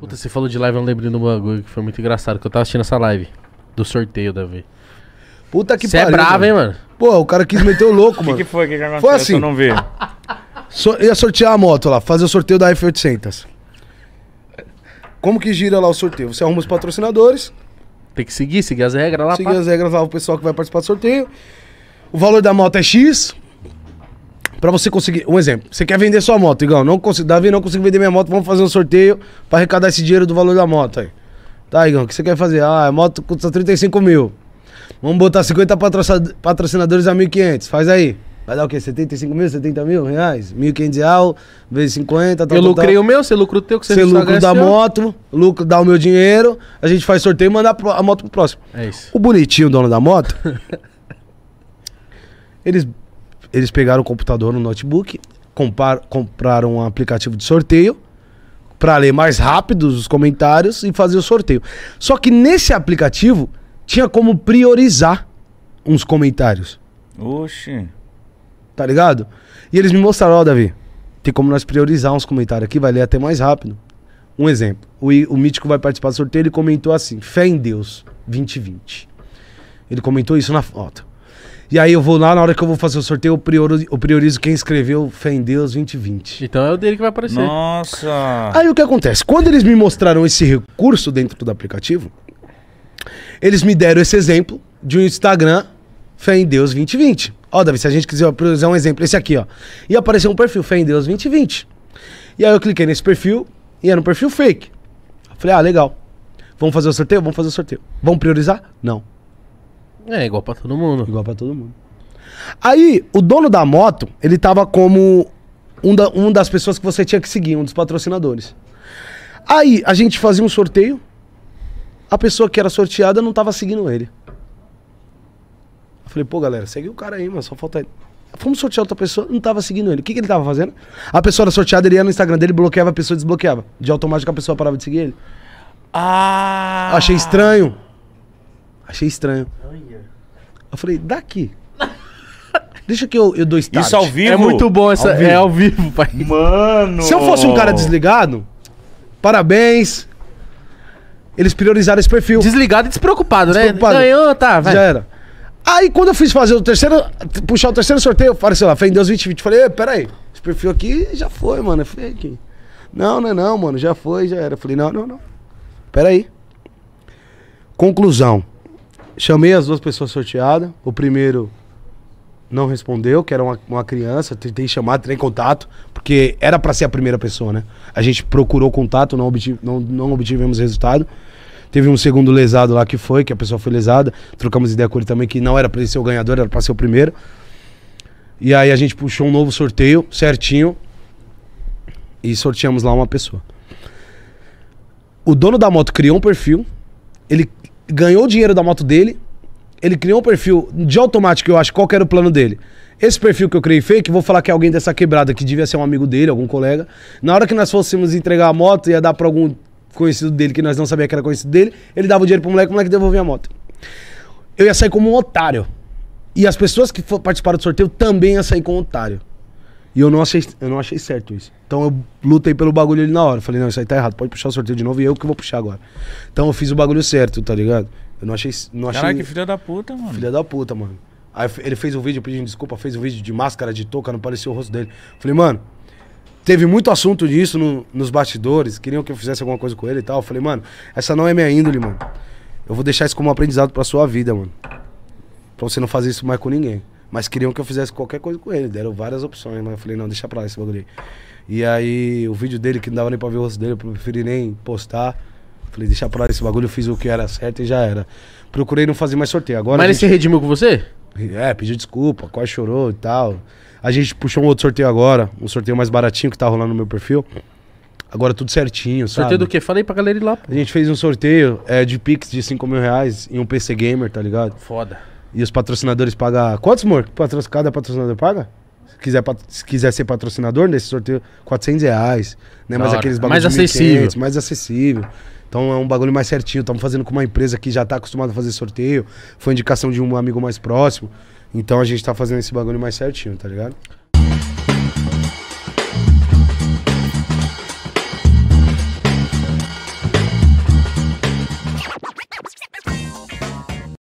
Puta, você falou de live, eu não lembrei do bagulho que foi muito engraçado, que eu tava assistindo essa live do sorteio, Davi. Puta que é pariu. Você é bravo, hein, mano? Pô, o cara quis meter o louco, mano. O que, que, foi? O que, que aconteceu? Foi assim. Eu não vi. So, ia sortear a moto lá, fazer o sorteio da F800. Como que gira lá o sorteio? Você arruma os patrocinadores. Tem que seguir, seguir as regras lá. Seguir pá. as regras lá, o pessoal que vai participar do sorteio. O valor da moto é X. Pra você conseguir. Um exemplo, você quer vender sua moto, Igão. Não consigo, Davi, não consigo vender minha moto, vamos fazer um sorteio pra arrecadar esse dinheiro do valor da moto aí. Tá, Igão, o que você quer fazer? Ah, a moto custa 35 mil. Vamos botar 50 patrocinadores a 1.500. Faz aí. Vai dar o quê? 75 mil, 70 mil reais? 1.500 reais, vezes 50, tal, Eu lucrei tal. o meu, você lucra o teu, que você Você lucra da moto, lucro dá o meu dinheiro, a gente faz sorteio e manda a moto pro próximo. É isso. O bonitinho, dono da moto, eles eles pegaram o computador no notebook, compar, compraram um aplicativo de sorteio para ler mais rápido os comentários e fazer o sorteio. Só que nesse aplicativo tinha como priorizar uns comentários. Oxi. Tá ligado? E eles me mostraram, ó, oh, Davi, tem como nós priorizar uns comentários aqui, vai ler até mais rápido. Um exemplo. O, o Mítico vai participar do sorteio, ele comentou assim: fé em Deus, 2020. Ele comentou isso na foto. E aí eu vou lá, na hora que eu vou fazer o sorteio, eu priorizo, eu priorizo quem escreveu Fé em Deus 2020. Então é o dele que vai aparecer. Nossa! Aí o que acontece? Quando eles me mostraram esse recurso dentro do aplicativo, eles me deram esse exemplo de um Instagram Fé em Deus 2020. Ó, Davi, se a gente quiser priorizar um exemplo, esse aqui, ó. E apareceu um perfil Fé em Deus 2020. E aí eu cliquei nesse perfil e era um perfil fake. falei, ah, legal. Vamos fazer o sorteio? Vamos fazer o sorteio. Vamos priorizar? Não. É, igual pra todo mundo. Igual pra todo mundo. Aí, o dono da moto, ele tava como um, da, um das pessoas que você tinha que seguir, um dos patrocinadores. Aí, a gente fazia um sorteio, a pessoa que era sorteada não tava seguindo ele. Eu falei, pô, galera, segue o cara aí, mano, só falta ele. Fomos sortear outra pessoa, não tava seguindo ele. O que, que ele tava fazendo? A pessoa era sorteada, ele ia no Instagram dele, bloqueava a pessoa desbloqueava. De automático a pessoa parava de seguir ele. Ah! Achei estranho. Achei estranho. Eu falei, daqui. Deixa que eu, eu dou start. Isso ao vivo? É muito bom essa. Ao é ao vivo, pai. Mano. Se eu fosse um cara desligado, parabéns. Eles priorizaram esse perfil. Desligado e despreocupado, né? despreocupado. né? Ganhou, tá, vai. Já era. Aí quando eu fiz fazer o terceiro, puxar o terceiro sorteio, eu falei, sei lá, fez em Deus 2020. Falei, peraí, esse perfil aqui já foi, mano, Eu falei, Não, não é não, mano, já foi, já era. Eu falei, não, não, não. Peraí. Conclusão. Chamei as duas pessoas sorteadas. O primeiro não respondeu, que era uma, uma criança. Tentei chamar, tentei contato, porque era para ser a primeira pessoa, né? A gente procurou contato, não, não, não obtivemos resultado. Teve um segundo lesado lá que foi, que a pessoa foi lesada. Trocamos ideia com ele também, que não era para ele ser o ganhador, era para ser o primeiro. E aí a gente puxou um novo sorteio, certinho. E sorteamos lá uma pessoa. O dono da moto criou um perfil. Ele ganhou o dinheiro da moto dele, ele criou um perfil de automático, eu acho, qual era o plano dele. Esse perfil que eu criei fake, vou falar que é alguém dessa quebrada, que devia ser um amigo dele, algum colega. Na hora que nós fôssemos entregar a moto, ia dar pra algum conhecido dele, que nós não sabia que era conhecido dele, ele dava o dinheiro pro moleque, o moleque devolvia a moto. Eu ia sair como um otário. E as pessoas que participaram do sorteio também ia sair como um otário. E eu não, achei, eu não achei certo isso. Então eu lutei pelo bagulho ali na hora. Falei, não, isso aí tá errado. Pode puxar o sorteio de novo e eu que vou puxar agora. Então eu fiz o bagulho certo, tá ligado? Eu não achei. Não achei... que filha da puta, mano. Filha da puta, mano. Aí ele fez um vídeo pedindo desculpa, fez um vídeo de máscara, de touca, não parecia o rosto dele. Falei, mano, teve muito assunto disso no, nos bastidores, queriam que eu fizesse alguma coisa com ele e tal. Falei, mano, essa não é minha índole, mano. Eu vou deixar isso como um aprendizado pra sua vida, mano. Pra você não fazer isso mais com ninguém. Mas queriam que eu fizesse qualquer coisa com ele. Deram várias opções, mas eu falei, não, deixa pra lá esse bagulho aí. E aí, o vídeo dele, que não dava nem pra ver o rosto dele, eu preferi nem postar. Falei, deixa pra lá esse bagulho, eu fiz o que era certo e já era. Procurei não fazer mais sorteio. Agora, Mas ele gente... se redimiu com você? É, pediu desculpa, quase chorou e tal. A gente puxou um outro sorteio agora, um sorteio mais baratinho que tá rolando no meu perfil. Agora tudo certinho, sabe? Sorteio do quê? Falei pra galera ir lá. Pô. A gente fez um sorteio é, de Pix de 5 mil reais e um PC Gamer, tá ligado? Foda. E os patrocinadores pagam. Quantos, amor? Patro... Cada patrocinador paga? Se quiser, pat... se quiser ser patrocinador nesse sorteio, 400 reais. Né? Mas aqueles bagulhos mais acessível. mais acessível. Então é um bagulho mais certinho. Estamos fazendo com uma empresa que já está acostumada a fazer sorteio. Foi indicação de um amigo mais próximo. Então a gente está fazendo esse bagulho mais certinho, tá ligado?